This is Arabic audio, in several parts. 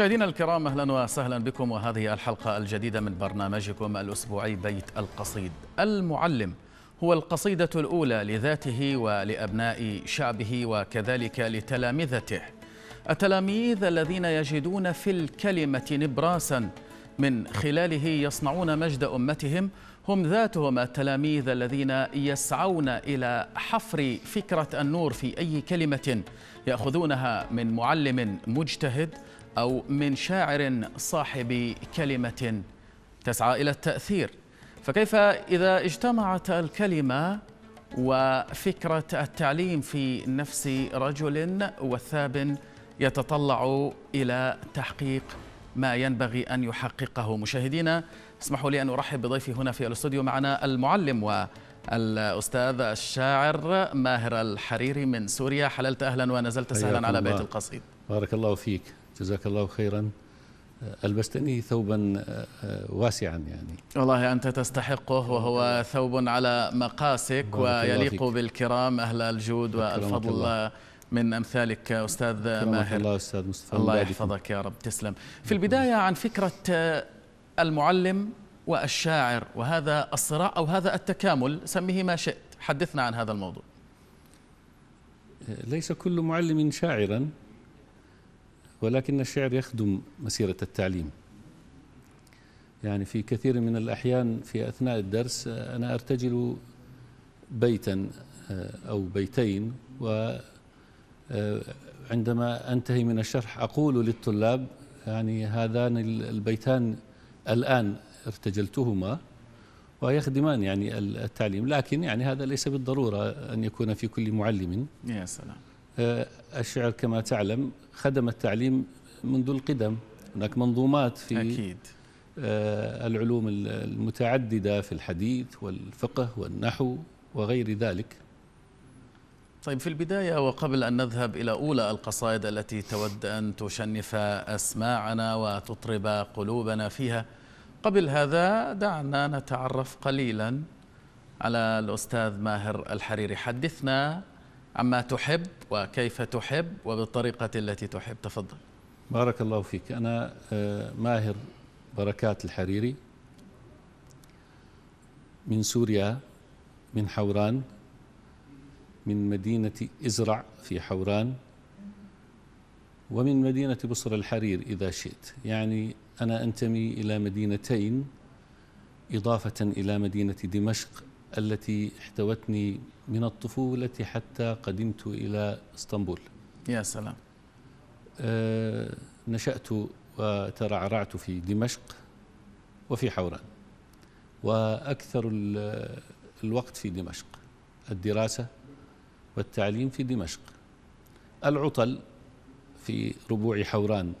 مشاهدينا الكرام اهلا وسهلا بكم وهذه الحلقه الجديده من برنامجكم الاسبوعي بيت القصيد المعلم هو القصيده الاولى لذاته ولابناء شعبه وكذلك لتلامذته التلاميذ الذين يجدون في الكلمه نبراسا من خلاله يصنعون مجد امتهم هم ذاتهم التلاميذ الذين يسعون الى حفر فكره النور في اي كلمه ياخذونها من معلم مجتهد أو من شاعر صاحب كلمة تسعى إلى التأثير فكيف إذا اجتمعت الكلمة وفكرة التعليم في نفس رجل وثاب يتطلع إلى تحقيق ما ينبغي أن يحققه مشاهدينا اسمحوا لي أن أرحب بضيفي هنا في الاستوديو معنا المعلم والأستاذ الشاعر ماهر الحريري من سوريا حللت أهلا ونزلت سهلا على بيت القصيد بارك الله فيك جزاك الله خيرا آه، ألبستني ثوبا آه، آه، واسعا يعني والله أنت تستحقه وهو ثوب على مقاسك ويليق بالكرام أهل الجود والفضل الله. من امثالك استاذ ماهر الله استاذ مصطفى الله يحفظك يا رب تسلم في البدايه عن فكره المعلم والشاعر وهذا الصراع او هذا التكامل سميه ما شئت حدثنا عن هذا الموضوع ليس كل معلم شاعرا ولكن الشعر يخدم مسيرة التعليم يعني في كثير من الأحيان في أثناء الدرس أنا أرتجل بيتا آه، أو بيتين وعندما آه، أنتهي من الشرح أقول للطلاب يعني هذان البيتان الآن ارتجلتهما ويخدمان يعني التعليم لكن يعني هذا ليس بالضرورة أن يكون في كل معلم يا سلام آه، الشعر كما تعلم خدم التعليم منذ القدم هناك منظومات في أكيد. آه، العلوم المتعددة في الحديث والفقه والنحو وغير ذلك طيب في البداية وقبل أن نذهب إلى أولى القصائد التي تود أن تشنف أسماعنا وتطرب قلوبنا فيها قبل هذا دعنا نتعرف قليلا على الأستاذ ماهر الحريري حدثنا عما تحب وكيف تحب وبالطريقة التي تحب تفضل بارك الله فيك أنا آه، ماهر بركات الحريري من سوريا من حوران من مدينة إزرع في حوران ومن مدينة بصر الحرير إذا شئت يعني أنا أنتمي إلى مدينتين إضافة إلى مدينة دمشق التي احتوتني من الطفولة حتى قدمت إلى اسطنبول يا سلام آه، نشأت وترعرعت في دمشق وفي حوران وأكثر الوقت في دمشق الدراسة والتعليم في دمشق العطل في ربوع حوران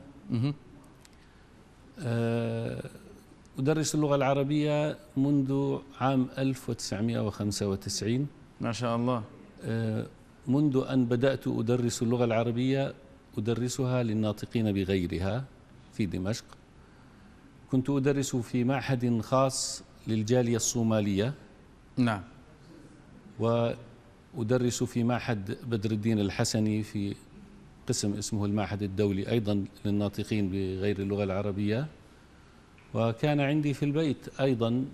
أدرس اللغة العربية منذ عام 1995 ما شاء الله آه، منذ أن بدأت أدرس اللغة العربية أدرسها للناطقين بغيرها في دمشق كنت أدرس في معهد خاص للجالية الصومالية نعم وأدرس في معهد بدر الدين الحسني في قسم اسمه المعهد الدولي أيضا للناطقين بغير اللغة العربية وكان عندي في البيت أيضا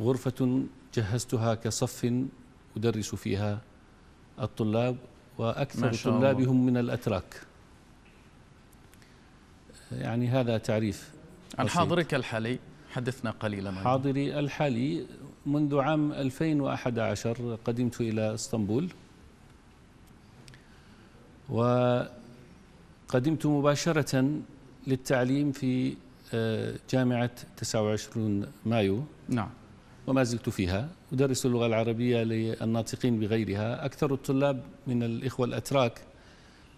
غرفة جهزتها كصف أدرس فيها الطلاب وأكثر طلابهم هم من الأتراك يعني هذا تعريف عن حاضرك الحالي حدثنا قليلا عنه حاضري الحالي منذ عام 2011 قدمت إلى اسطنبول وقدمت مباشرة للتعليم في جامعة 29 مايو نعم وما زلت فيها أدرس اللغة العربية للناطقين بغيرها أكثر الطلاب من الإخوة الأتراك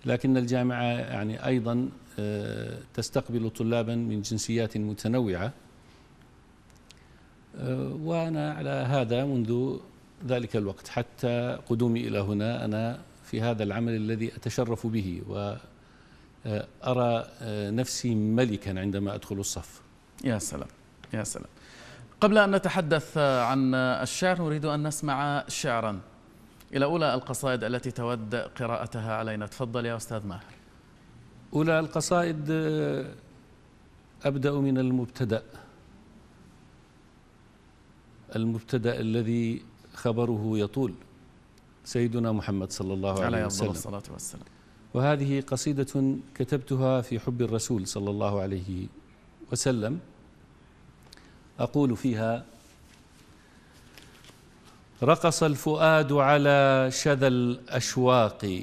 لكن الجامعة يعني أيضا آه، تستقبل طلابا من جنسيات متنوعة آه، وأنا على هذا منذ ذلك الوقت حتى قدومي إلى هنا أنا في هذا العمل الذي أتشرف به و آه، أرى آه، نفسي ملكا عندما أدخل الصف يا سلام يا سلام قبل أن نتحدث آه، عن الشعر نريد أن نسمع شعرا إلى أولى القصائد التي تود قراءتها علينا تفضل يا أستاذ ماهر أولى القصائد أبدأ من المبتدأ المبتدأ الذي خبره يطول سيدنا محمد صلى الله عليه, وسلم عليه الصلاة والسلام وهذه قصيدة كتبتها في حب الرسول صلى الله عليه وسلم أقول فيها رقص الفؤاد على شذا الأشواق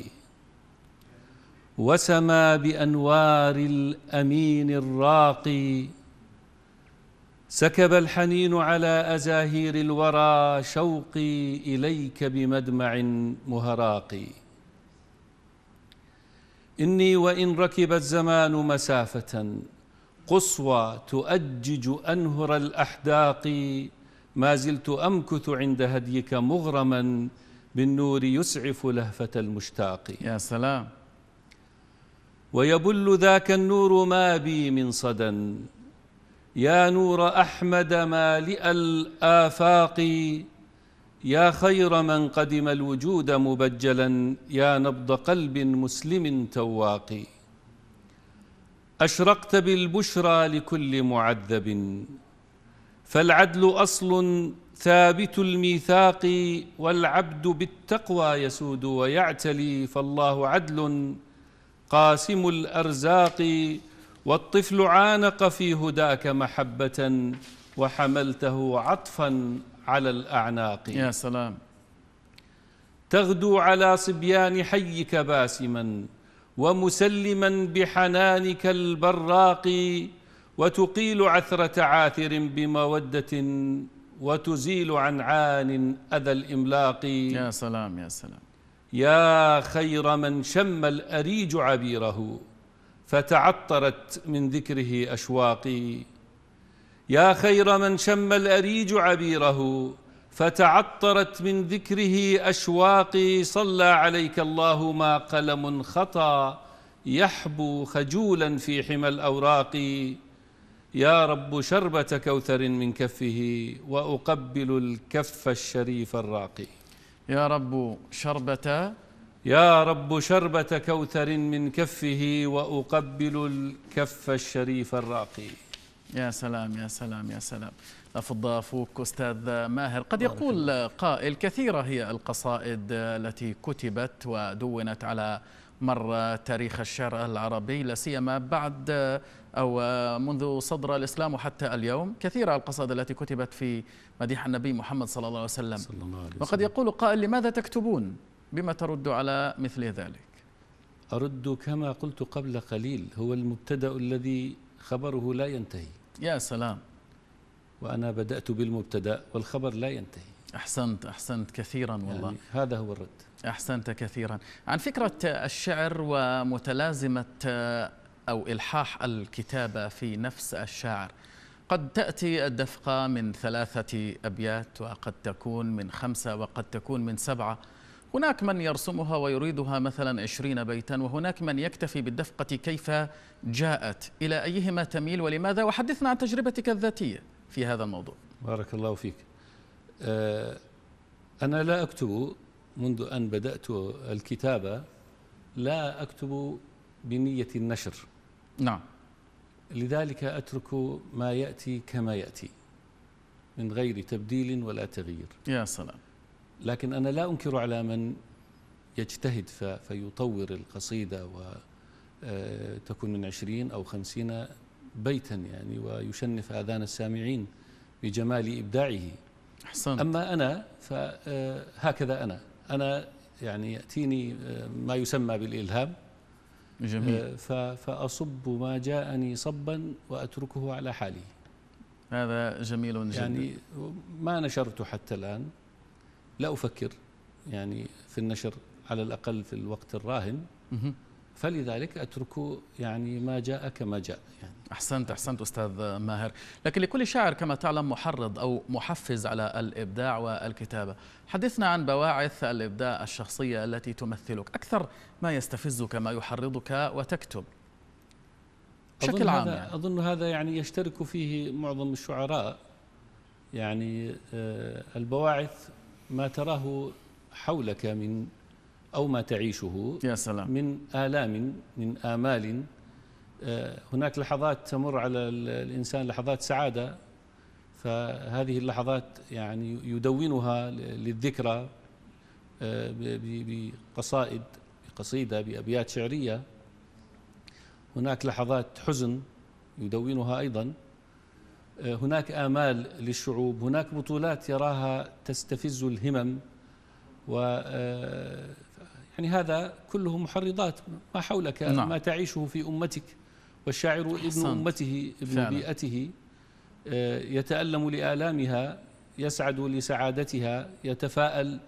وسما بأنوار الأمين الراقي سكب الحنين على أزاهير الورى شوقي إليك بمدمع مهراقي إني وإن ركب الزمان مسافة قصوى تؤجج أنهر الأحداق ما زلت أمكث عند هديك مغرما بالنور يسعف لهفة المشتاق يا سلام ويبل ذاك النور ما بي من صدى يا نور أحمد مالئ الآفاق يا خير من قدم الوجود مبجلا يا نبض قلب مسلم تواق أشرقت بالبشرى لكل معذب فالعدل أصل ثابت الميثاق والعبد بالتقوى يسود ويعتلي فالله عدل قاسم الأرزاق والطفل عانق في هداك محبة وحملته عطفا على الأعناق يا سلام تغدو على صبيان حيك باسما ومسلما بحنانك البراق وتقيل عثرة عاثر بمودة وتزيل عن عان أذى الإملاق يا سلام يا سلام يا خير من شم الأريج عبيره فتعطرت من ذكره أشواقي يا خير من شم الأريج عبيره فتعطرت من ذكره أشواقي صلى عليك الله ما قلم خطا يحبو خجولا في حمى الأوراق يا رب شربة كوثر من كفه وأقبل الكف الشريف الراقي يا رب شربة يا رب شربة كوثر من كفه وأقبل الكف الشريف الراقي يا سلام يا سلام يا سلام أفضى فوك أستاذ ماهر قد يقول قائل كثيرة هي القصائد التي كتبت ودونت على مر تاريخ الشعر العربي لا سيما بعد أو منذ صدر الإسلام وحتى اليوم كثيرة القصائد التي كتبت في مديح النبي محمد صلى الله عليه وسلم صلى الله عليه وسلم. وقد يقول قائل لماذا تكتبون بما ترد على مثل ذلك أرد كما قلت قبل قليل هو المبتدأ الذي خبره لا ينتهي يا سلام وأنا بدأت بالمبتدأ والخبر لا ينتهي أحسنت أحسنت كثيرا يعني والله يعني هذا هو الرد أحسنت كثيرا عن فكرة الشعر ومتلازمة أو إلحاح الكتابة في نفس الشاعر قد تأتي الدفقة من ثلاثة أبيات وقد تكون من خمسة وقد تكون من سبعة هناك من يرسمها ويريدها مثلا عشرين بيتا وهناك من يكتفي بالدفقة كيف جاءت إلى أيهما تميل ولماذا وحدثنا عن تجربتك الذاتية في هذا الموضوع بارك الله فيك آه، أنا لا أكتب منذ أن بدأت الكتابة لا أكتب بنية النشر نعم لذلك أترك ما يأتي كما يأتي من غير تبديل ولا تغيير يا سلام لكن أنا لا أنكر على من يجتهد فيطور القصيدة وتكون آه، من عشرين أو خمسين بيتا يعني ويشنف آذان السامعين بجمال إبداعه أحسنت. أما أنا فهكذا آه، أنا أنا يعني يأتيني آه، ما يسمى بالإلهام جميل فأصب ما جاءني صبا وأتركه على حالي هذا جميل جدا يعني ما نشرت حتى الآن لا أفكر يعني في النشر على الأقل في الوقت الراهن فلذلك أترك يعني ما جاء كما جاء يعني أحسنت أحسنت أستاذ ماهر لكن لكل شاعر كما تعلم محرض أو محفز على الإبداع والكتابة حدثنا عن بواعث الإبداع الشخصية التي تمثلك أكثر ما يستفزك ما يحرضك وتكتب بشكل عام هذا يعني. أظن هذا يعني يشترك فيه معظم الشعراء يعني آه، البواعث ما تراه حولك من أو ما تعيشه يا سلام. من آلام من آمال آه، هناك لحظات تمر على الإنسان لحظات سعادة فهذه اللحظات يعني يدونها للذكرى آه، بقصائد بقصيدة بأبيات شعرية هناك لحظات حزن يدونها أيضا هناك آمال للشعوب هناك بطولات يراها تستفز الهمم و آه، يعني هذا كله محرضات ما حولك نعم. ما تعيشه في أمتك والشاعر ابن أمته ابن فعلا. بيئته آه، يتألم لآلامها يسعد لسعادتها يتفاءل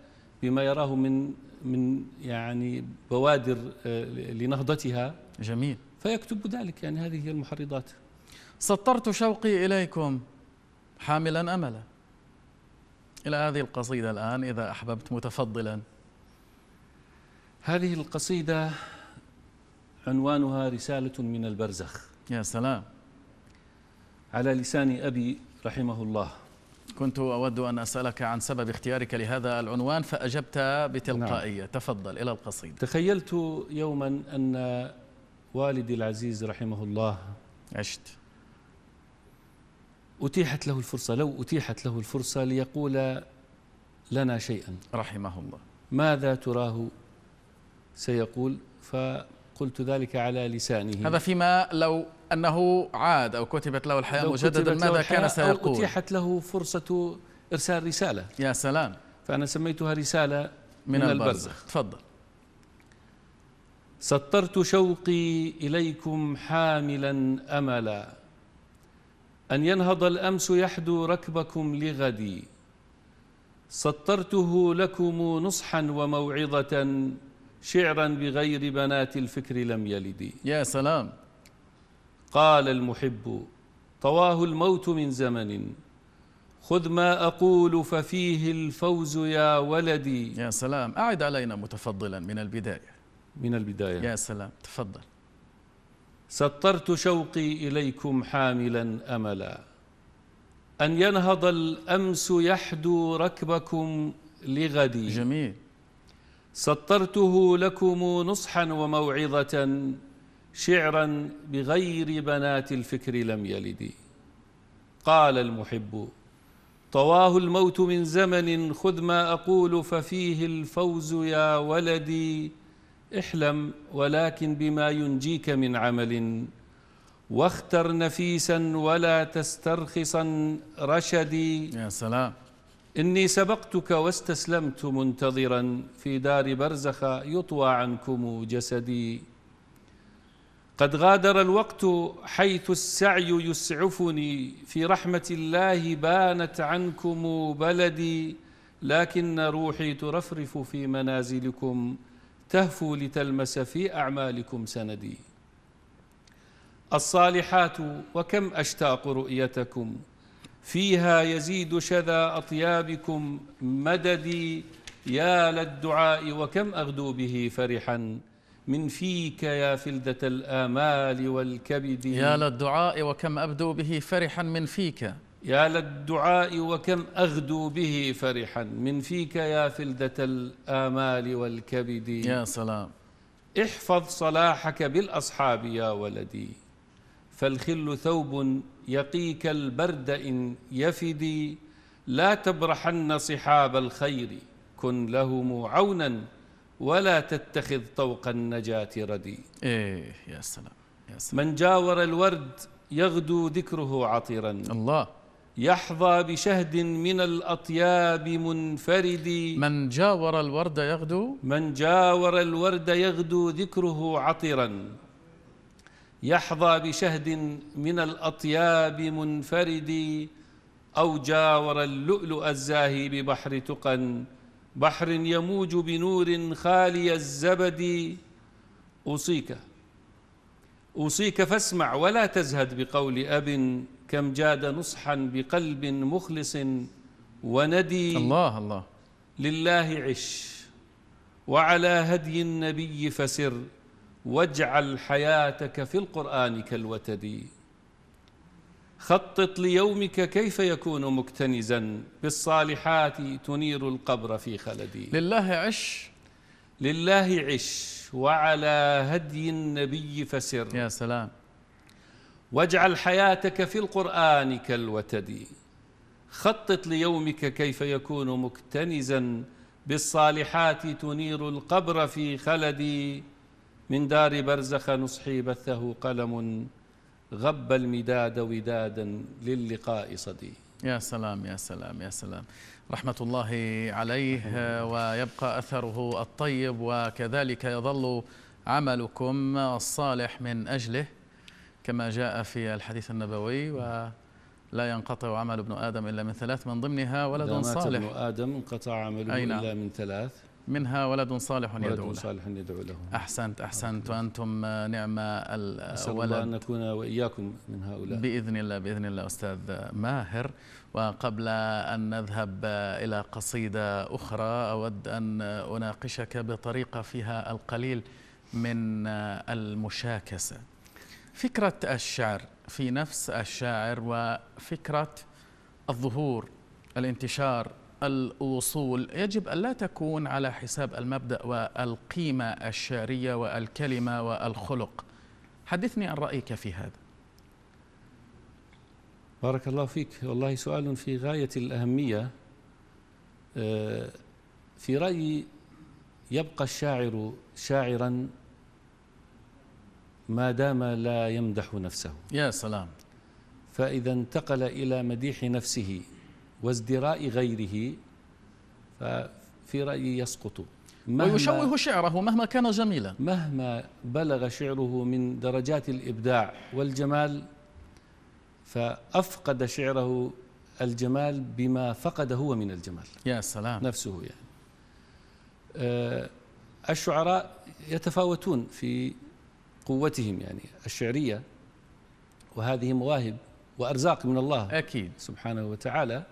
بما يراه من من يعني بوادر آه، لنهضتها جميل فيكتب ذلك يعني هذه هي المحرضات سطرت شوقي إليكم حاملا أملا إلى هذه القصيدة الآن إذا أحببت متفضلا هذه القصيدة عنوانها رسالة من البرزخ يا سلام على لسان أبي رحمه الله كنت أود أن أسألك عن سبب اختيارك لهذا العنوان فأجبت بتلقائية نعم. تفضل إلى القصيدة تخيلت يوما أن والدي العزيز رحمه الله عشت أتيحت له الفرصة لو أتيحت له الفرصة ليقول لنا شيئا رحمه الله ماذا تراه سيقول فقلت ذلك على لسانه هذا فيما لو أنه عاد أو كتبت له الحياة مجددا ماذا كان سيقول أو أتيحت له فرصة إرسال رسالة يا سلام فأنا سميتها رسالة من, من البرزخ تفضل سطرت شوقي إليكم حاملا أملا أن ينهض الأمس يحدو ركبكم لغدي سطرته لكم نصحا وموعظة شعرا بغير بنات الفكر لم يلد يا سلام قال المحب طواه الموت من زمن خذ ما أقول ففيه الفوز يا ولدي يا سلام أعد علينا متفضلا من البداية من البداية يا سلام تفضل سطرت شوقي إليكم حاملا أملا أن ينهض الأمس يحدو ركبكم لغدي جميل سطرته لكم نصحا وموعظة شعرا بغير بنات الفكر لم يلدي قال المحب طواه الموت من زمن خذ ما أقول ففيه الفوز يا ولدي احلم ولكن بما ينجيك من عمل واختر نفيسا ولا تسترخصا رشدي يا سلام إني سبقتك واستسلمت منتظرا في دار برزخ يطوى عنكم جسدي قد غادر الوقت حيث السعي يسعفني في رحمة الله بانت عنكم بلدي لكن روحي ترفرف في منازلكم تهفو لتلمس في أعمالكم سندي الصالحات وكم أشتاق رؤيتكم فيها يزيد شذا أطيابكم مددي يا للدعاء وكم أغدو به فرحا من فيك يا فلدة الآمال والكبد يا للدعاء وكم أبدو به فرحا من فيك يا للدعاء وكم أغدو به فرحا من فيك يا فلدة الآمال والكبد يا سلام احفظ صلاحك بالأصحاب يا ولدي فالخل ثوب يقيك البرد إن يفدي لا تبرحن صحاب الخير كن لهم عونا ولا تتخذ طوق النجاة ردي إيه يا سلام, يا سلام من جاور الورد يغدو ذكره عطرا الله يحظى بشهد من الأطياب منفرد من جاور الورد يغدو من جاور الورد يغدو ذكره عطرا يحظى بشهد من الأطياب منفرد أو جاور اللؤلؤ الزاهي ببحر تقى بحر يموج بنور خالي الزبد أوصيك أوصيك فاسمع ولا تزهد بقول أب كم جاد نصحا بقلب مخلص وندي الله الله لله عش وعلى هدي النبي فسر واجعل حياتك في القرآن كالوتدي خطط ليومك كيف يكون مكتنزا بالصالحات تنير القبر في خلدي لله عش لله عش وعلى هدي النبي فسر يا سلام واجعل حياتك في القرآن كالوتد خطط ليومك كيف يكون مكتنزا بالصالحات تنير القبر في خلدي من دار برزخ نصحي بثه قلم غب المداد ودادا للقاء صدي يا سلام يا سلام يا سلام رحمة الله عليه ويبقى أثره الطيب وكذلك يظل عملكم الصالح من أجله كما جاء في الحديث النبوي ولا ينقطع عمل ابن آدم إلا من ثلاث من ضمنها ولد صالح ابن آدم انقطع عمله أين؟ نعم. إلا من ثلاث منها ولد صالح يدعو له ولد صالح يدعو له أحسنت أحسنت وأنتم نعم الولد أسأل الله أن نكون وإياكم من هؤلاء بإذن الله بإذن الله أستاذ ماهر وقبل أن نذهب إلى قصيدة أخرى أود أن أناقشك بطريقة فيها القليل من المشاكسة فكرة الشعر في نفس الشاعر وفكرة الظهور الانتشار الوصول يجب ألا تكون على حساب المبدأ والقيمة الشعرية والكلمة والخلق حدثني عن رأيك في هذا بارك الله فيك والله سؤال في غاية الأهمية آه، في رأيي يبقى الشاعر شاعرا ما دام لا يمدح نفسه يا سلام فإذا انتقل إلى مديح نفسه وازدراء غيره ففي رأيي يسقط ويشوه شعره مهما كان جميلا مهما بلغ شعره من درجات الإبداع والجمال فأفقد شعره الجمال بما فقد هو من الجمال يا سلام نفسه يعني أه، الشعراء يتفاوتون في قوتهم يعني الشعرية وهذه مواهب وأرزاق من الله أكيد سبحانه وتعالى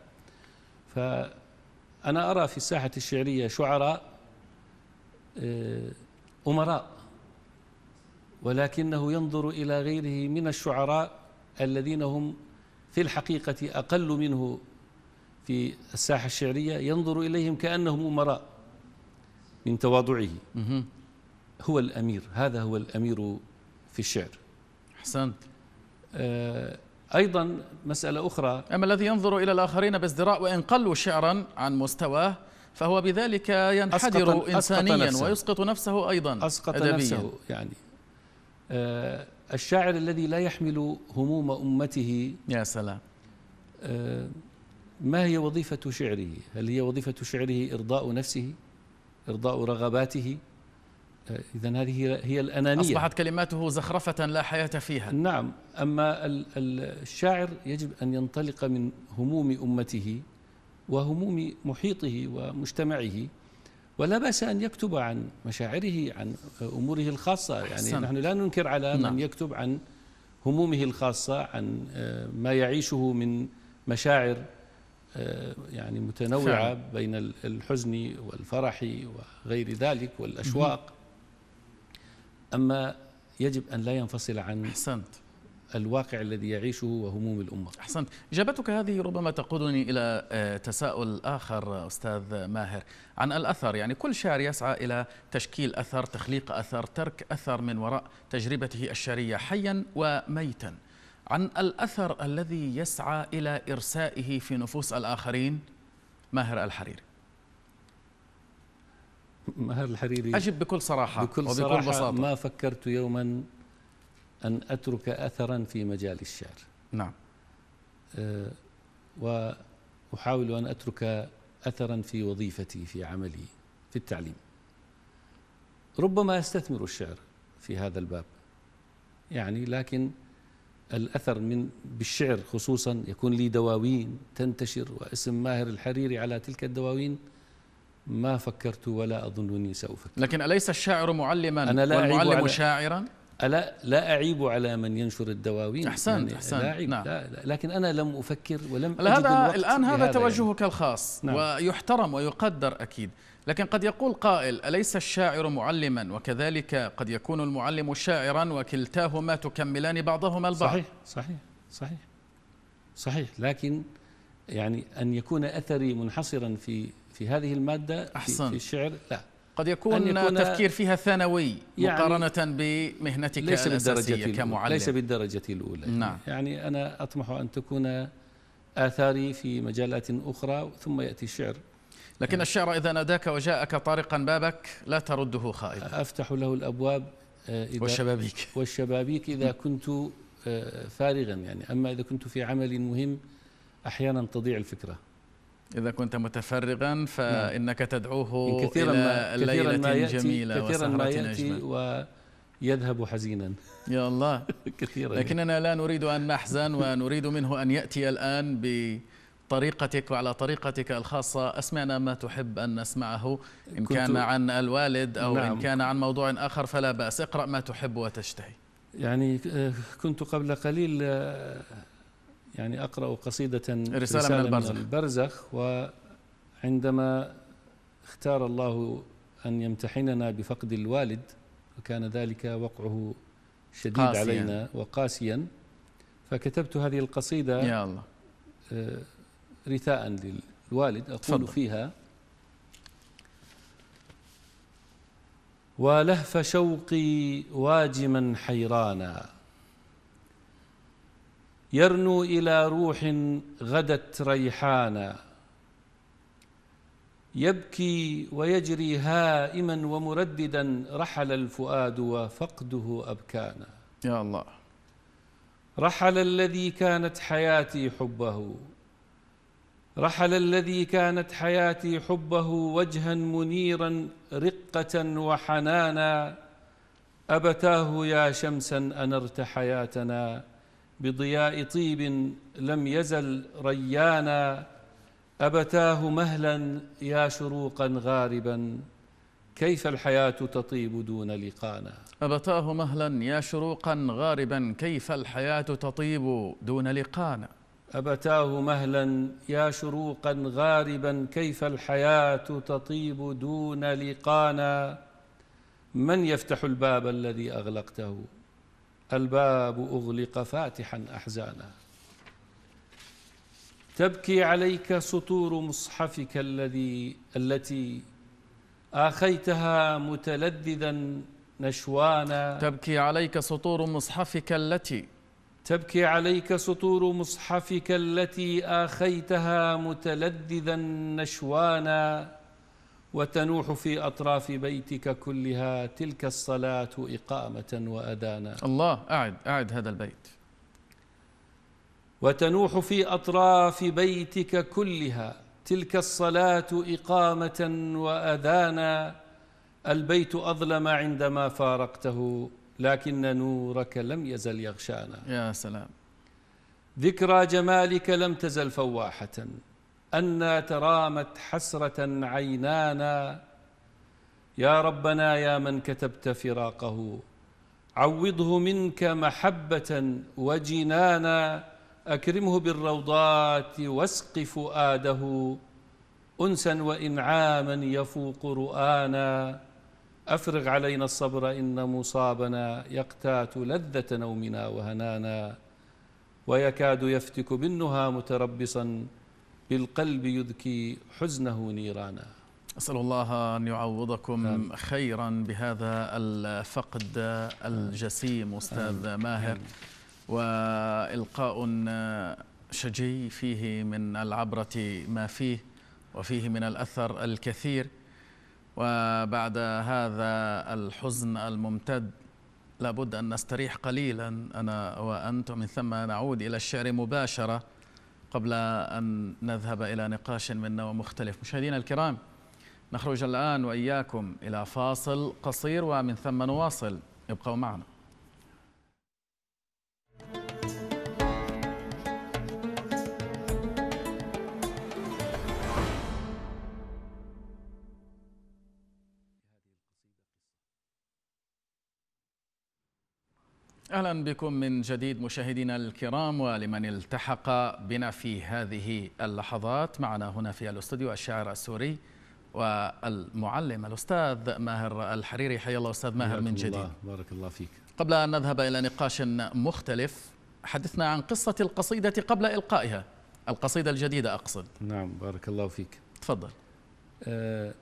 فأنا أرى في الساحة الشعرية شعراء آه، أمراء ولكنه ينظر إلى غيره من الشعراء الذين هم في الحقيقة أقل منه في الساحة الشعرية ينظر إليهم كأنهم أمراء من تواضعه هو الأمير هذا هو الأمير في الشعر أحسنت آه، أيضا مسألة أخرى أما الذي ينظر إلى الآخرين بازدراء وإن قلوا شعرا عن مستواه فهو بذلك ينحدر أسقط إنسانيا أسقط نفسه ويسقط نفسه أيضا أسقط أدبيا. نفسه يعني آه الشاعر الذي لا يحمل هموم أمته يا سلام آه ما هي وظيفة شعره؟ هل هي وظيفة شعره إرضاء نفسه؟ إرضاء رغباته؟ إذا هذه هي الأنانية أصبحت كلماته زخرفة لا حياة فيها نعم أما الشاعر يجب أن ينطلق من هموم أمته وهموم محيطه ومجتمعه ولا بأس أن يكتب عن مشاعره عن أموره الخاصة يعني حسن. نحن لا ننكر على من نعم. يكتب عن همومه الخاصة عن آه، ما يعيشه من مشاعر آه، يعني متنوعة فعلا. بين الحزن والفرح وغير ذلك والأشواق أما يجب أن لا ينفصل عن أحسنت الواقع الذي يعيشه وهموم الأمة أحسنت إجابتك هذه ربما تقودني إلى آه، تساؤل آخر أستاذ ماهر عن الأثر يعني كل شاعر يسعى إلى تشكيل أثر تخليق أثر ترك أثر من وراء تجربته الشعرية حيا وميتا عن الأثر الذي يسعى إلى إرسائه في نفوس الآخرين ماهر الحريري مهر الحريري أجب بكل صراحة بكل وبكل صراحة بساطة ما فكرت يوما أن أترك أثرا في مجال الشعر نعم أه وأحاول أن أترك أثرا في وظيفتي في عملي في التعليم ربما أستثمر الشعر في هذا الباب يعني لكن الأثر من بالشعر خصوصا يكون لي دواوين تنتشر واسم ماهر الحريري على تلك الدواوين ما فكرت ولا أظنني سأفكر لكن أليس الشاعر معلما أنا لا والمعلم شاعرا؟ ألا لا أعيب على من ينشر الدواوين أحسنت يعني أحسن أحسنت لا, نعم. لا, لا لكن أنا لم أفكر ولم أجد هذا الوقت الآن هذا يعني. توجهك يعني. الخاص نعم. ويحترم ويقدر أكيد لكن قد يقول قائل أليس الشاعر معلما وكذلك قد يكون المعلم شاعرا وكلتاهما تكملان بعضهما البعض صحيح صحيح صحيح صحيح لكن يعني أن يكون أثري منحصرا في في هذه المادة أحسن. في الشعر لا قد يكون, أن يكون تفكير فيها ثانوي يعني مقارنة بمهنتك ليس بالدرجة كمعلم ليس بالدرجة الأولى نعم. يعني أنا أطمح أن تكون آثاري في مجالات أخرى ثم يأتي الشعر لكن يعني الشعر إذا ناداك وجاءك طارقا بابك لا ترده خائبا أفتح له الأبواب آه، إذا والشبابيك والشبابيك إذا نعم. كنت آه، فارغا يعني أما إذا كنت في عمل مهم أحيانا تضيع الفكرة إذا كنت متفرغا فإنك نعم. تدعوه كثيراً إلى كثيراً ليلة ما يأتي جميلة كثيراً ما يأتي نجمة ويذهب حزينا يا الله كثيرا لكننا لا نريد أن نحزن ونريد منه أن يأتي الآن ب طريقتك وعلى طريقتك الخاصة أسمعنا ما تحب أن نسمعه إن كان عن الوالد أو نعم. إن كان عن موضوع آخر فلا بأس اقرأ ما تحب وتشتهي يعني آه، كنت قبل قليل آه، يعني أقرأ قصيدة رسالة, رسالة من, البرزخ. من البرزخ وعندما اختار الله أن يمتحننا بفقد الوالد وكان ذلك وقعه شديد قاسياً. علينا وقاسيا فكتبت هذه القصيدة يا الله آه، رثاء للوالد أقول تفضل. فيها ولهف شوقي واجما حيرانا يرنو إلى روح غدت ريحانا يبكي ويجري هائما ومرددا رحل الفؤاد وفقده أبكانا يا الله رحل الذي كانت حياتي حبه رحل الذي كانت حياتي حبه وجها منيرا رقة وحنانا أبتاه يا شمسا أنرت حياتنا بضياء طيب لم يزل ريانا أبتاه مهلا يا شروقا غاربا كيف الحياة تطيب دون لقانا أبتاه مهلا يا شروقا غاربا كيف الحياة تطيب دون لقانا أبتاه مهلا يا شروقا غاربا كيف الحياة تطيب دون لقانا من يفتح الباب الذي أغلقته الباب أغلق فاتحا أحزانا تبكي عليك سطور مصحفك الذي التي آخيتها متلذذا نشوانا تبكي عليك سطور مصحفك التي تبكي عليك سطور مصحفك التي آخيتها متلذذا نشوانا وتنوح في أطراف بيتك كلها تلك الصلاة إقامة وأدانا الله أعد أعد هذا البيت وتنوح في أطراف بيتك كلها تلك الصلاة إقامة وأذانا البيت أظلم عندما فارقته لكن نورك لم يزل يغشانا يا سلام ذكرى جمالك لم تزل فواحة أنا ترامت حسرة عينانا يا ربنا يا من كتبت فراقه عوضه منك محبة وجنانا أكرمه بالروضات واسق فؤاده أنسا وإنعاما يفوق رؤانا أفرغ علينا الصبر إن مصابنا يقتات لذة نومنا وهنانا ويكاد يفتك بالنهى متربصا بالقلب يذكي حزنه نيرانا أسأل الله أن يعوضكم نعم. خيرا بهذا الفقد الجسيم أستاذ نعم. ماهر نعم. وإلقاء شجي فيه من العبرة ما فيه وفيه من الأثر الكثير وبعد هذا الحزن الممتد لابد أن نستريح قليلا أنا وأنت ومن ثم نعود إلى الشعر مباشرة قبل أن نذهب إلى نقاش منا ومختلف مشاهدينا الكرام نخرج الآن وإياكم إلى فاصل قصير ومن ثم نواصل ابقوا معنا أهلا بكم من جديد مشاهدينا الكرام ولمن التحق بنا في هذه اللحظات معنا هنا في الاستوديو الشاعر السوري والمعلم الأستاذ ماهر الحريري حيا الله أستاذ ماهر من جديد الله بارك الله فيك قبل أن نذهب إلى نقاش مختلف حدثنا عن قصة القصيدة قبل إلقائها القصيدة الجديدة أقصد نعم بارك الله فيك تفضل آه،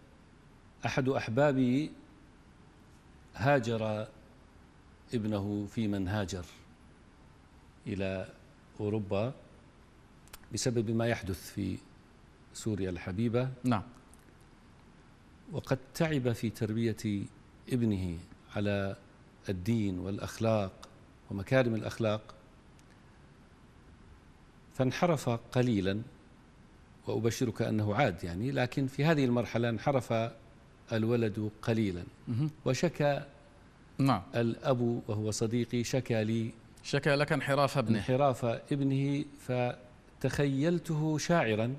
أحد أحبابي هاجر ابنه في من هاجر إلى أوروبا بسبب ما يحدث في سوريا الحبيبة نعم وقد تعب في تربية ابنه على الدين والأخلاق ومكارم الأخلاق فانحرف قليلا وأبشرك أنه عاد يعني لكن في هذه المرحلة انحرف الولد قليلا وشكى نعم الأب وهو صديقي شكى لي شكى لك انحراف ابنه انحراف ابنه فتخيلته شاعرا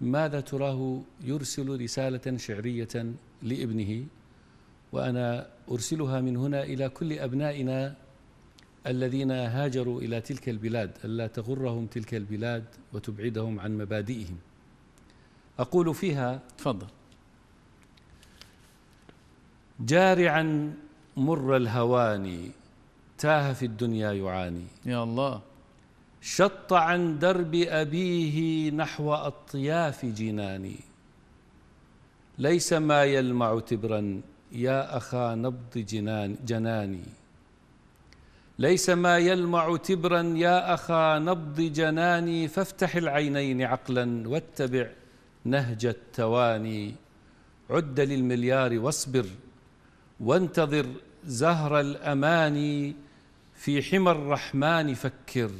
ماذا تراه يرسل رسالة شعرية لابنه وأنا أرسلها من هنا إلى كل أبنائنا الذين هاجروا إلى تلك البلاد ألا تغرهم تلك البلاد وتبعدهم عن مبادئهم أقول فيها تفضل جارعا مر الهوان تاه في الدنيا يعاني يا الله شط عن درب أبيه نحو أطياف جناني ليس ما يلمع تبرا يا أخا نبض جنان جناني ليس ما يلمع تبرا يا أخا نبض جناني فافتح العينين عقلا واتبع نهج التواني عد للمليار واصبر وانتظر زهر الأماني في حمى الرحمن فكر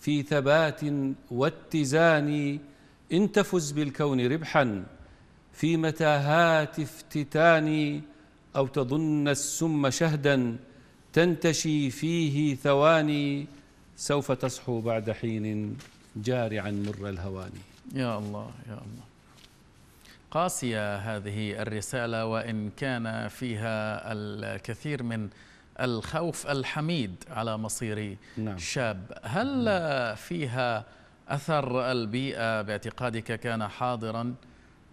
في ثبات واتزان إن تفز بالكون ربحا في متاهات افتتان أو تظن السم شهدا تنتشي فيه ثواني سوف تصحو بعد حين جارعا مر الهوان يا الله يا الله قاسية هذه الرسالة وإن كان فيها الكثير من الخوف الحميد على مصير نعم. شاب هل نعم. فيها أثر البيئة باعتقادك كان حاضرا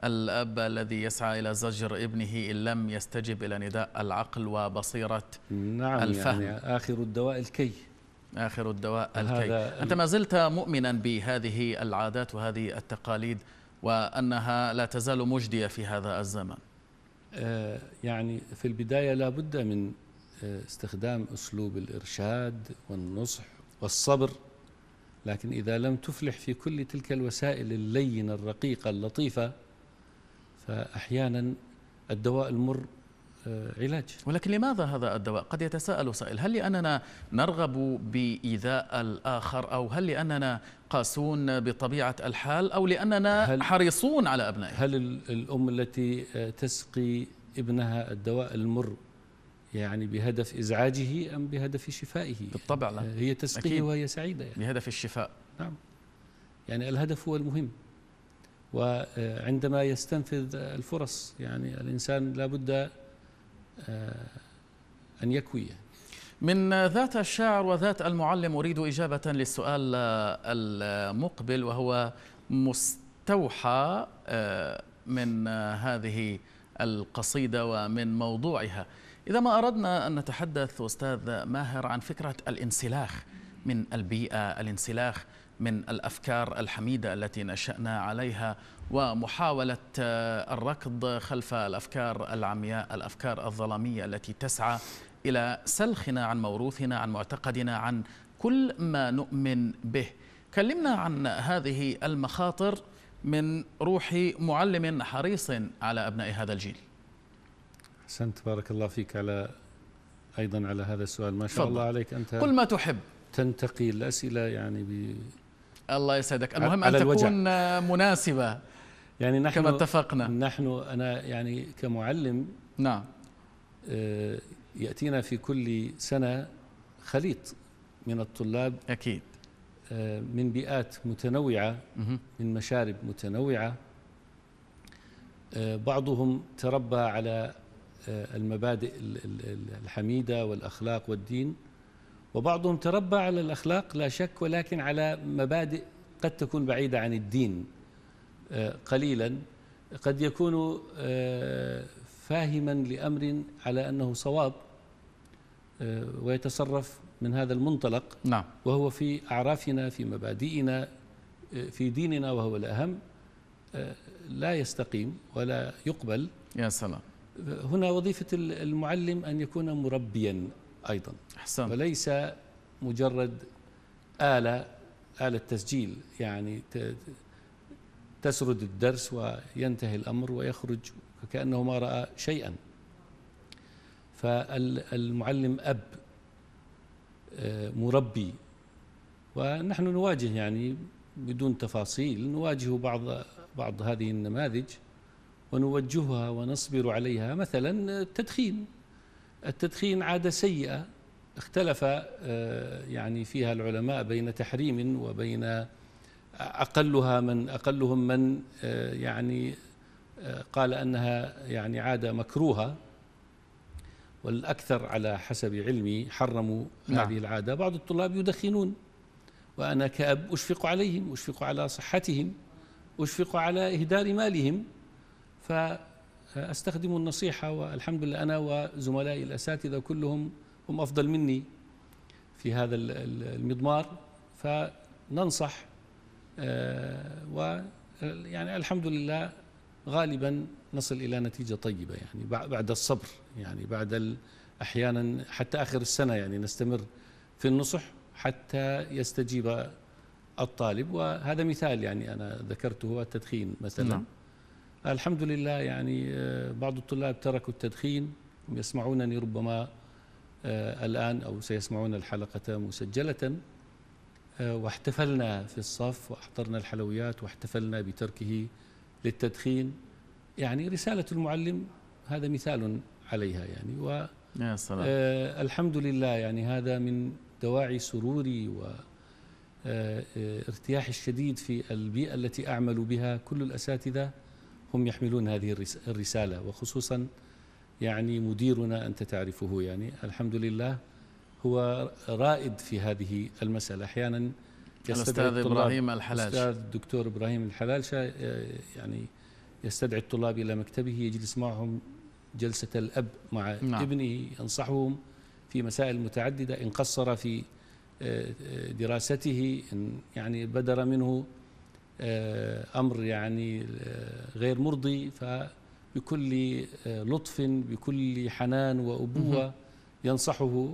الأب الذي يسعى إلى زجر ابنه إن لم يستجب إلى نداء العقل وبصيرة نعم يعني الفهم يعني آخر الدواء الكي آخر الدواء الكي أنت ما زلت مؤمنا بهذه العادات وهذه التقاليد وأنها لا تزال مجدية في هذا الزمن آه، يعني في البداية لا بد من آه، استخدام أسلوب الإرشاد والنصح والصبر لكن إذا لم تفلح في كل تلك الوسائل اللينة الرقيقة اللطيفة فأحيانا الدواء المر علاج ولكن لماذا هذا الدواء؟ قد يتساءل سائل هل لأننا نرغب بإيذاء الآخر أو هل لأننا قاسون بطبيعة الحال أو لأننا حريصون على أبنائنا هل الأم التي تسقي ابنها الدواء المر يعني بهدف إزعاجه أم بهدف شفائه بالطبع لا هي تسقيه وهي سعيدة يعني. بهدف الشفاء نعم يعني الهدف هو المهم وعندما يستنفذ الفرص يعني الإنسان لابد آه، أن يكوي من ذات الشاعر وذات المعلم أريد إجابة للسؤال آه، المقبل وهو مستوحى آه، من هذه القصيدة ومن موضوعها إذا ما أردنا أن نتحدث أستاذ ماهر عن فكرة الانسلاخ من البيئة الانسلاخ من الأفكار الحميدة التي نشأنا عليها ومحاولة آه، الركض خلف الأفكار العمياء الأفكار الظلامية التي تسعى إلى سلخنا عن موروثنا عن معتقدنا عن كل ما نؤمن به كلمنا عن هذه المخاطر من روح معلم حريص على أبناء هذا الجيل حسنت بارك الله فيك على أيضا على هذا السؤال ما شاء فضل. الله عليك أنت كل ما تحب تنتقي الاسئله يعني ب الله يسعدك المهم ان تكون مناسبه يعني نحن كما اتفقنا نحن انا يعني كمعلم نعم آه، ياتينا في كل سنه خليط من الطلاب اكيد آه، من بيئات متنوعه من مشارب متنوعه آه، بعضهم تربى على المبادئ الحميده والاخلاق والدين وبعضهم تربى على الأخلاق لا شك ولكن على مبادئ قد تكون بعيدة عن الدين آه، قليلا قد يكون آه، فاهما لأمر على أنه صواب آه، ويتصرف من هذا المنطلق نعم. وهو في أعرافنا في مبادئنا في ديننا وهو الأهم لا يستقيم ولا يقبل يا سلام هنا وظيفة المعلم أن يكون مربيا أيضا أحسن. وليس مجرد آلة آلة تسجيل يعني تسرد الدرس وينتهي الأمر ويخرج كأنه ما رأى شيئا فالمعلم أب آه، مربي ونحن نواجه يعني بدون تفاصيل نواجه بعض بعض هذه النماذج ونوجهها ونصبر عليها مثلا التدخين التدخين عادة سيئة اختلف آه، يعني فيها العلماء بين تحريم وبين أقلها من أقلهم من آه، يعني آه، قال أنها يعني عادة مكروهة والأكثر على حسب علمي حرموا نعم. هذه العادة بعض الطلاب يدخنون وأنا كأب أشفق عليهم أشفق على صحتهم أشفق على إهدار مالهم ف أستخدم النصيحة والحمد لله أنا وزملائي الأساتذة كلهم هم أفضل مني في هذا المضمار فننصح آه، و يعني الحمد لله غالبا نصل إلى نتيجة طيبة يعني بعد الصبر يعني بعد أحيانا حتى آخر السنة يعني نستمر في النصح حتى يستجيب الطالب وهذا مثال يعني أنا ذكرته التدخين مثلا نعم. الحمد لله يعني آه، بعض الطلاب تركوا التدخين يسمعونني ربما آه، الآن أو سيسمعون الحلقة مسجلة آه، واحتفلنا في الصف وأحضرنا الحلويات واحتفلنا بتركه للتدخين يعني رسالة المعلم هذا مثال عليها يعني و يا سلام. آه الحمد لله يعني هذا من دواعي سروري و ارتياحي الشديد في البيئة التي أعمل بها كل الأساتذة هم يحملون هذه الرسالة وخصوصا يعني مديرنا أنت تعرفه يعني الحمد لله هو رائد في هذه المسألة أحيانا الأستاذ إبراهيم الحلالش الأستاذ الدكتور إبراهيم الحلالشة يعني يستدعي الطلاب إلى مكتبه يجلس معهم جلسة الأب مع نعم. ابنه ينصحهم في مسائل متعددة إن قصر في آه، آه، دراسته إن يعني بدر منه آه، امر يعني آه، غير مرضي فبكل آه، لطف بكل حنان وابوه ينصحه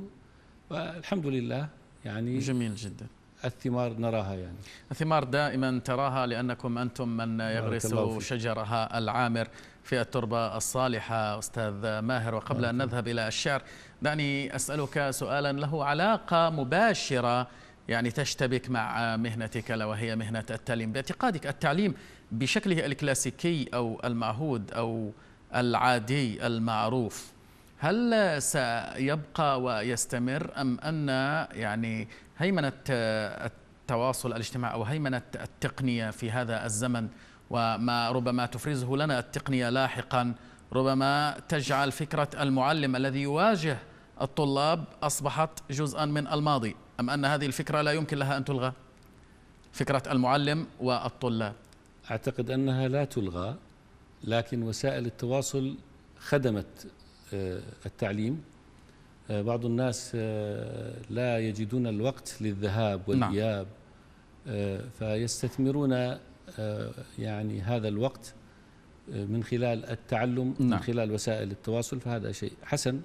والحمد لله يعني جميل جدا الثمار نراها يعني الثمار دائما تراها لأنكم أنتم من يغرس شجرها العامر في التربة الصالحة أستاذ ماهر وقبل أن نذهب إلى الشعر دعني أسألك سؤالا له علاقة مباشرة يعني تشتبك مع مهنتك الا وهي مهنه التعليم، باعتقادك التعليم بشكله الكلاسيكي او المعهود او العادي المعروف هل سيبقى ويستمر ام ان يعني هيمنه التواصل الاجتماعي او هيمنه التقنيه في هذا الزمن وما ربما تفرزه لنا التقنيه لاحقا ربما تجعل فكره المعلم الذي يواجه الطلاب اصبحت جزءا من الماضي أم أن هذه الفكرة لا يمكن لها أن تلغى فكرة المعلم والطلاب أعتقد أنها لا تلغى لكن وسائل التواصل خدمت آه، التعليم آه، بعض الناس آه، لا يجدون الوقت للذهاب نعم. والإياب فيستثمرون يعني هذا الوقت من خلال التعلم نعم. من خلال وسائل التواصل فهذا شيء حسن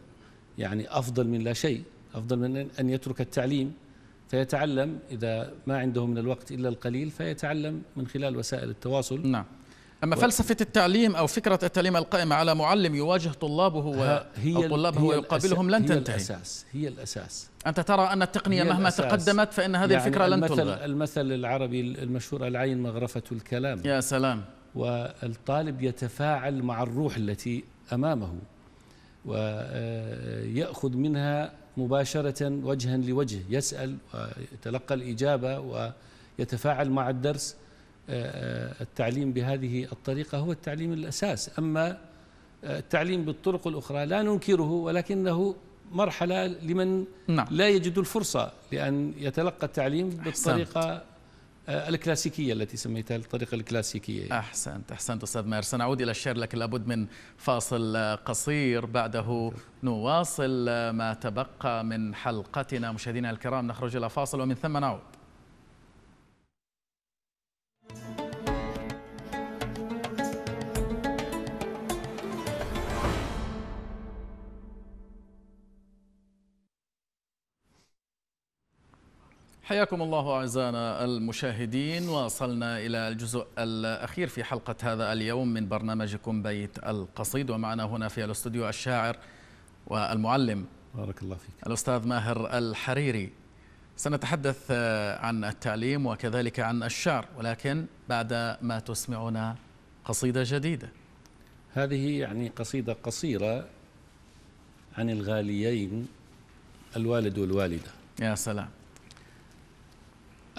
يعني أفضل من لا شيء أفضل من أن يترك التعليم فيتعلم إذا ما عنده من الوقت إلا القليل فيتعلم من خلال وسائل التواصل نعم أما و... فلسفة التعليم أو فكرة التعليم القائمة على معلم يواجه طلابه و... هي أو طلابه هي ويقابلهم لن هي الأساس هي الأساس أنت ترى أن التقنية مهما الأساس. تقدمت فإن هذه يعني الفكرة لن تلغى المثل العربي المشهور العين مغرفة الكلام يا سلام والطالب يتفاعل مع الروح التي أمامه ويأخذ منها مباشرة وجها لوجه يسأل ويتلقى الإجابة ويتفاعل مع الدرس آه، آه، التعليم بهذه الطريقة هو التعليم الأساس أما آه، التعليم بالطرق الأخرى لا ننكره ولكنه مرحلة لمن نعم. لا يجد الفرصة لأن يتلقى التعليم بالطريقة آه، الكلاسيكيه التي سميتها الطريقه الكلاسيكيه احسنت احسنت استاذ ماهر سنعود الى الشعر لكن لابد من فاصل قصير بعده نواصل ما تبقى من حلقتنا مشاهدينا الكرام نخرج الى فاصل ومن ثم نعود حياكم الله أعزائنا المشاهدين وصلنا إلى الجزء الأخير في حلقة هذا اليوم من برنامجكم بيت القصيد ومعنا هنا في الاستوديو الشاعر والمعلم بارك الله فيك الأستاذ ماهر الحريري سنتحدث عن التعليم وكذلك عن الشعر ولكن بعد ما تسمعنا قصيدة جديدة هذه يعني قصيدة قصيرة عن الغاليين الوالد والوالدة يا سلام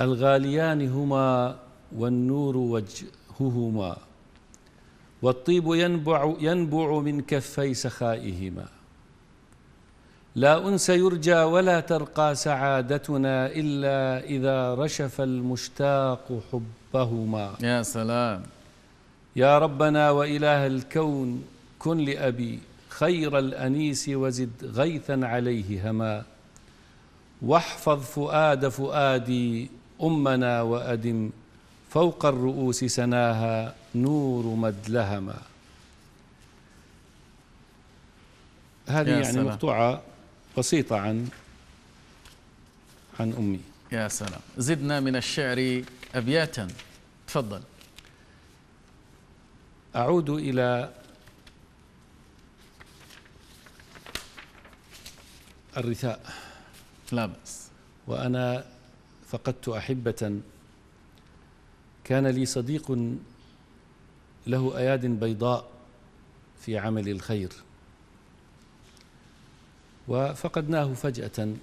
الغاليان هما والنور وجههما والطيب ينبع ينبع من كفي سخائهما لا أنس يرجى ولا ترقى سعادتنا إلا إذا رشف المشتاق حبهما يا سلام يا ربنا وإله الكون كن لأبي خير الأنيس وزد غيثا عليه هما واحفظ فؤاد فؤادي أمنا وأدم فوق الرؤوس سناها نور مدلهما هذه يعني سلام. مقطوعة بسيطة عن عن أمي يا سلام زدنا من الشعر أبياتا تفضل أعود إلى الرثاء لا بأس وأنا فقدت أحبة كان لي صديق له أياد بيضاء في عمل الخير وفقدناه فجأة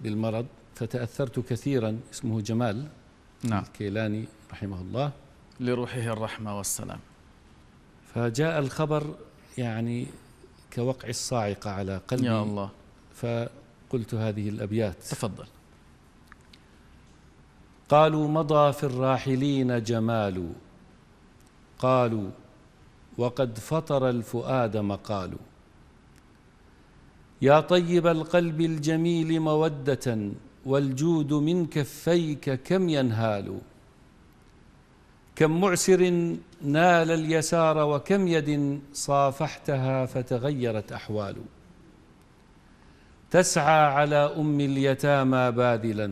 بالمرض فتأثرت كثيرا اسمه جمال نعم الكيلاني رحمه الله لروحه الرحمة والسلام فجاء الخبر يعني كوقع الصاعقة على قلبي يا الله فقلت هذه الأبيات تفضل قالوا مضى في الراحلين جمال قالوا وقد فطر الفؤاد مقال يا طيب القلب الجميل موده والجود من كفيك كم ينهال كم معسر نال اليسار وكم يد صافحتها فتغيرت احوال تسعى على ام اليتامى باذلا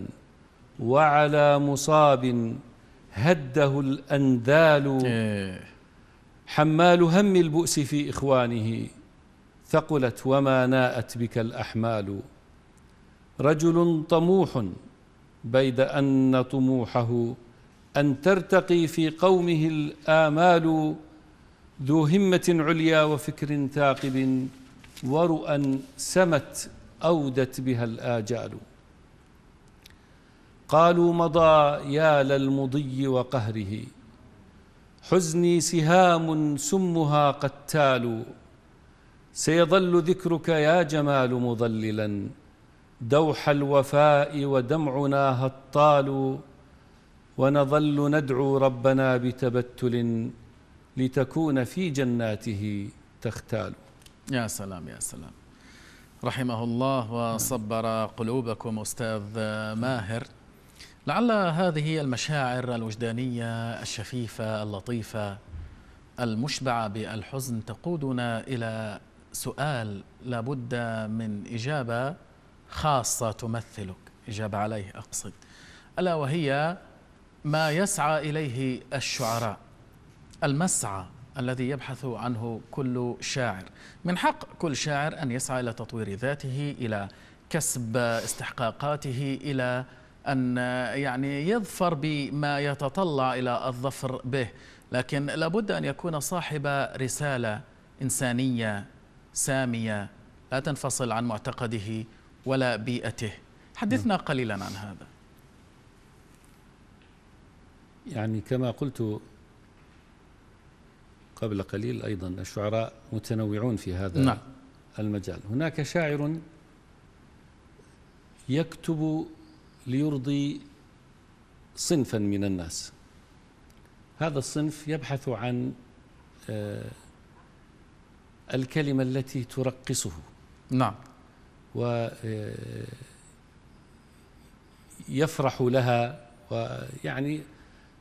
وعلى مصاب هده الأنذال إيه. حمال هم البؤس في إخوانه ثقلت وما ناءت بك الأحمال رجل طموح بيد أن طموحه أن ترتقي في قومه الآمال ذو همة عليا وفكر ثاقب ورؤى سمت أودت بها الآجال قالوا مضى يا للمضي وقهره حزني سهام سمها قتال سيظل ذكرك يا جمال مضللا دوح الوفاء ودمعنا هطال ونظل ندعو ربنا بتبتل لتكون في جناته تختال يا سلام يا سلام رحمه الله وصبر قلوبكم أستاذ ماهر لعل هذه المشاعر الوجدانية الشفيفة اللطيفة المشبعة بالحزن تقودنا إلى سؤال لابد من إجابة خاصة تمثلك إجابة عليه أقصد ألا وهي ما يسعى إليه الشعراء المسعى الذي يبحث عنه كل شاعر من حق كل شاعر أن يسعى إلى تطوير ذاته إلى كسب استحقاقاته إلى أن يعني يظفر بما يتطلع إلى الظفر به لكن لابد أن يكون صاحب رسالة إنسانية سامية لا تنفصل عن معتقده ولا بيئته حدثنا نعم. قليلا عن هذا يعني كما قلت قبل قليل أيضا الشعراء متنوعون في هذا نعم. المجال هناك شاعر يكتب ليرضي صنفا من الناس هذا الصنف يبحث عن آه، الكلمة التي ترقصه نعم ويفرح آه، لها ويعني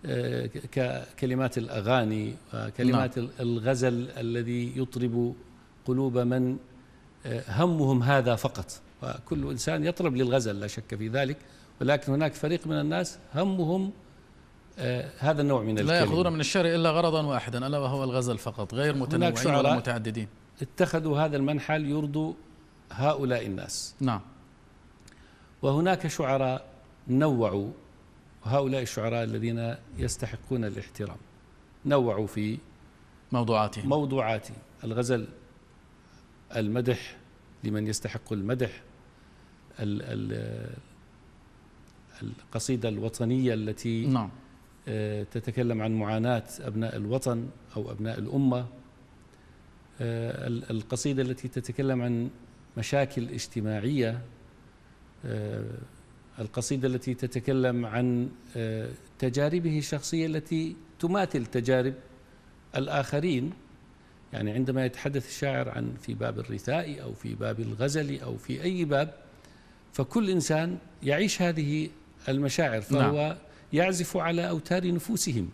آه، ككلمات الأغاني وكلمات نعم. الغزل الذي يطرب قلوب من همهم هذا فقط وكل إنسان يطرب للغزل لا شك في ذلك ولكن هناك فريق من الناس همهم آه، هذا النوع من الكلمة لا يأخذون من الشر إلا غرضا واحدا ألا وهو الغزل فقط غير متنوعين ولا متعددين اتخذوا هذا المنحل يرضوا هؤلاء الناس نعم وهناك شعراء نوعوا وهؤلاء الشعراء الذين يستحقون الاحترام نوعوا في موضوعاتهم موضوعاتهم الغزل المدح لمن يستحق المدح القصيدة الوطنية التي نعم. آه، تتكلم عن معاناة أبناء الوطن أو أبناء الأمة آه، القصيدة التي تتكلم عن مشاكل اجتماعية آه، القصيدة التي تتكلم عن تجاربه الشخصية التي تماثل تجارب الآخرين يعني عندما يتحدث الشاعر عن في باب الرثاء أو في باب الغزل أو في أي باب فكل إنسان يعيش هذه المشاعر نعم. فهو نعم. يعزف على أوتار نفوسهم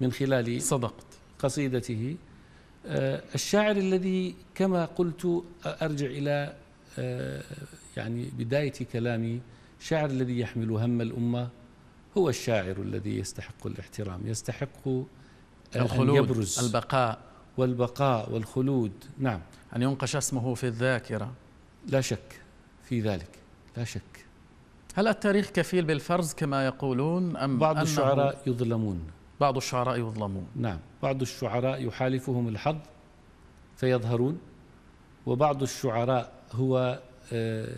من خلال صدقت قصيدته آه، الشاعر الذي كما قلت أرجع إلى آه، يعني بداية كلامي الشاعر الذي يحمل هم الأمة هو الشاعر الذي يستحق الاحترام يستحق آه، الخلود أن يبرز البقاء والبقاء والخلود نعم أن ينقش اسمه في الذاكرة لا شك في ذلك لا شك هل التاريخ كفيل بالفرز كما يقولون أم بعض الشعراء يظلمون بعض الشعراء يظلمون نعم بعض الشعراء يحالفهم الحظ فيظهرون وبعض الشعراء هو آه،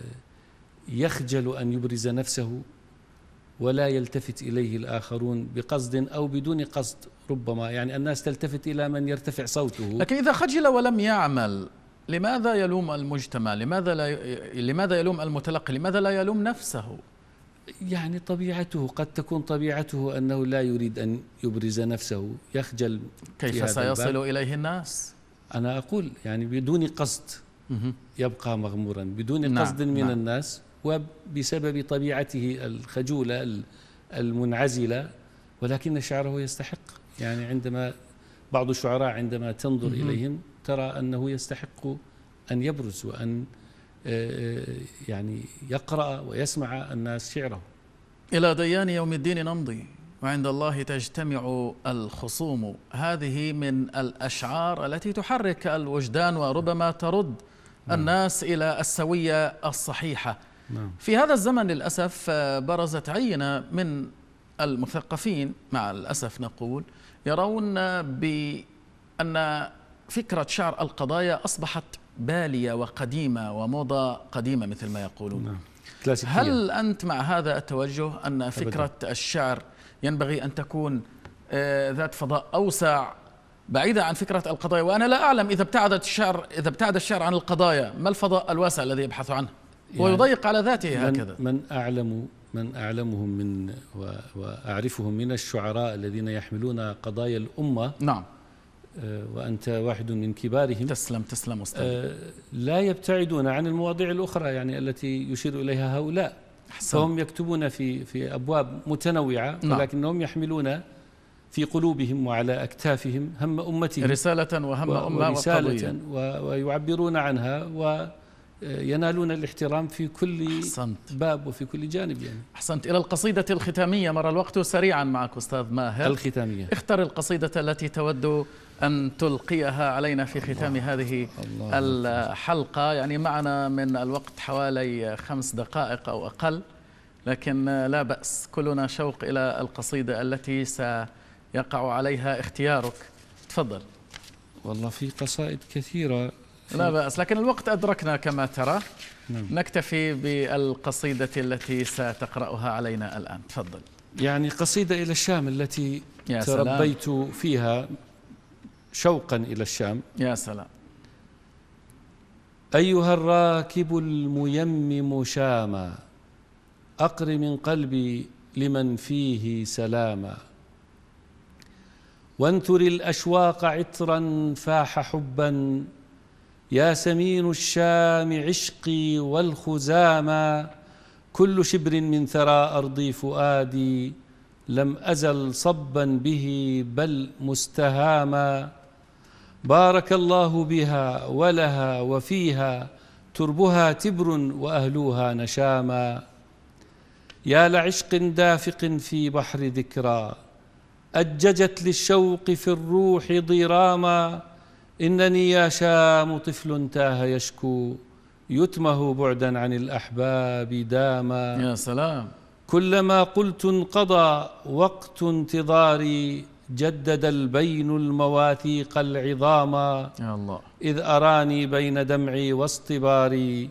يخجل أن يبرز نفسه ولا يلتفت إليه الآخرون بقصد أو بدون قصد ربما يعني الناس تلتفت إلى من يرتفع صوته لكن إذا خجل ولم يعمل لماذا يلوم المجتمع لماذا لا ي... لماذا يلوم المتلقي لماذا لا يلوم نفسه يعني طبيعته قد تكون طبيعته انه لا يريد ان يبرز نفسه يخجل كيف سيصل اليه الناس انا اقول يعني بدون قصد يبقى مغمورا بدون نعم قصد من نعم الناس وبسبب طبيعته الخجوله المنعزله ولكن شعره يستحق يعني عندما بعض الشعراء عندما تنظر اليهم ترى أنه يستحق أن يبرز وأن آه، آه، يعني يقرأ ويسمع الناس شعره إلى ديان يوم الدين نمضي وعند الله تجتمع الخصوم هذه من الأشعار التي تحرك الوجدان وربما ترد نعم. الناس إلى السوية الصحيحة نعم. في هذا الزمن للأسف آه، برزت عينة من المثقفين مع الأسف نقول يرون بأن فكرة شعر القضايا أصبحت بالية وقديمة وموضة قديمة مثل ما يقولون نعم. هل أنت مع هذا التوجه أن فكرة أبداً. الشعر ينبغي أن تكون آه، ذات فضاء أوسع بعيدة عن فكرة القضايا وأنا لا أعلم إذا ابتعدت الشعر إذا ابتعد الشعر عن القضايا ما الفضاء الواسع الذي يبحث عنه يعني ويضيق على ذاته من هكذا من أعلم من أعلمهم من وأعرفهم من الشعراء الذين يحملون قضايا الأمة نعم آه، وأنت واحد من كبارهم تسلم تسلم أستاذ آه، لا يبتعدون عن المواضيع الأخرى يعني التي يشير إليها هؤلاء حسن. فهم يكتبون في في أبواب متنوعة نعم. ولكنهم يحملون في قلوبهم وعلى أكتافهم هم أمتهم رسالة وهم أمة ورسالة ويعبرون عنها و ينالون الاحترام في كل أحسنت. باب وفي كل جانب يعني أحسنت إلى القصيدة الختامية مر الوقت سريعا معك أستاذ ماهر الختامية اختر القصيدة التي تود أن تلقيها علينا في ختام الله هذه الله الحلقة يعني معنا من الوقت حوالي خمس دقائق أو أقل لكن لا بأس كلنا شوق إلى القصيدة التي سيقع عليها اختيارك تفضل والله في قصائد كثيرة في لا بأس لكن الوقت أدركنا كما ترى نعم. نكتفي بالقصيدة التي ستقرأها علينا الآن تفضل يعني قصيدة إلى الشام التي تربيت سلام. فيها شوقا إلى الشام يا سلام أيها الراكب الميمم شاما أقر من قلبي لمن فيه سلاما وانثر الأشواق عطرا فاح حبا يا سمين الشام عشقي والخزاما كل شبر من ثرى أرضي فؤادي لم أزل صبا به بل مستهاما بارك الله بها ولها وفيها تربها تبر وأهلوها نشاما يا لعشق دافق في بحر ذكرى أججت للشوق في الروح ضراما إنني يا شام طفل تاه يشكو يتمه بعدا عن الأحباب داما يا سلام كلما قلت انقضى وقت انتظاري جدد البين المواثيق العظاما يا الله إذ أراني بين دمعي واصطباري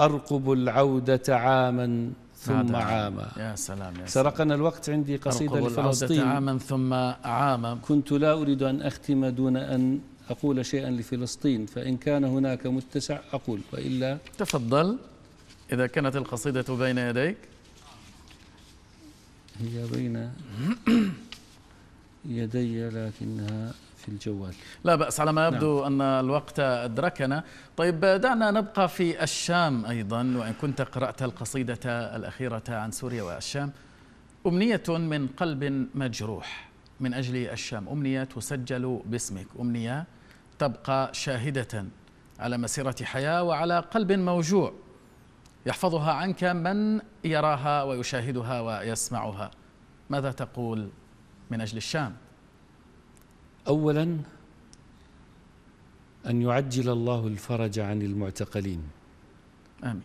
أرقب العودة عاما ثم عاما يا سلام يا سرقنا الوقت عندي قصيدة أرقب لفلسطين العودة عاما ثم عاما كنت لا أريد أن أختم دون أن أقول شيئا لفلسطين فإن كان هناك متسع أقول وإلا تفضل إذا كانت القصيدة بين يديك هي بين يدي لكنها في الجوال لا بأس على ما يبدو نعم. أن الوقت أدركنا طيب دعنا نبقى في الشام أيضا وإن كنت قرأت القصيدة الأخيرة عن سوريا والشام أمنية من قلب مجروح من أجل الشام أمنية تسجل باسمك أمنية تبقى شاهدة على مسيرة حياة وعلى قلب موجوع يحفظها عنك من يراها ويشاهدها ويسمعها ماذا تقول من أجل الشام أولا أن يعجل الله الفرج عن المعتقلين آمين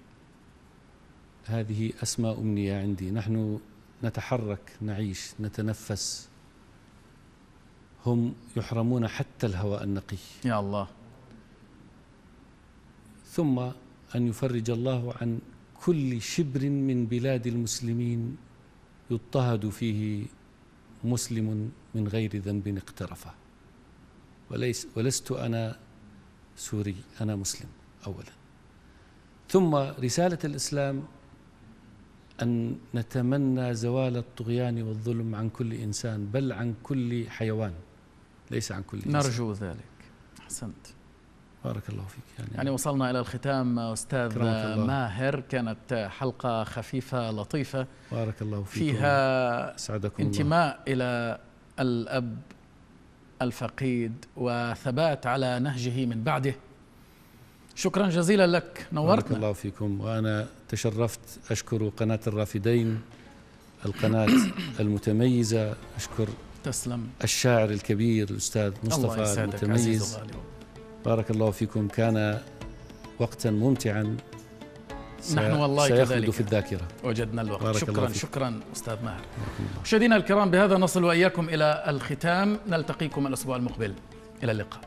هذه أسماء أمنية عندي نحن نتحرك نعيش نتنفس هم يحرمون حتى الهواء النقي يا الله ثم أن يفرج الله عن كل شبر من بلاد المسلمين يضطهد فيه مسلم من غير ذنب اقترفه وليس ولست أنا سوري أنا مسلم أولا ثم رسالة الإسلام أن نتمنى زوال الطغيان والظلم عن كل إنسان بل عن كل حيوان ليس عن كل إنسان نرجو ذلك أحسنت بارك الله فيك يعني, يعني وصلنا إلى الختام أستاذ ماهر كانت حلقة خفيفة لطيفة بارك الله فيك فيها سعدكم انتماء الله. إلى الأب الفقيد وثبات على نهجه من بعده شكرا جزيلا لك نورتنا بارك الله فيكم وأنا تشرفت أشكر قناة الرافدين القناة المتميزة أشكر تسلم الشاعر الكبير الأستاذ مصطفى الله المتميز الله بارك الله فيكم كان وقتا ممتعا نحن والله كذلك في الذاكرة وجدنا الوقت شكرا شكرا أستاذ ماهر مشاهدينا الكرام بهذا نصل وإياكم إلى الختام نلتقيكم الأسبوع المقبل إلى اللقاء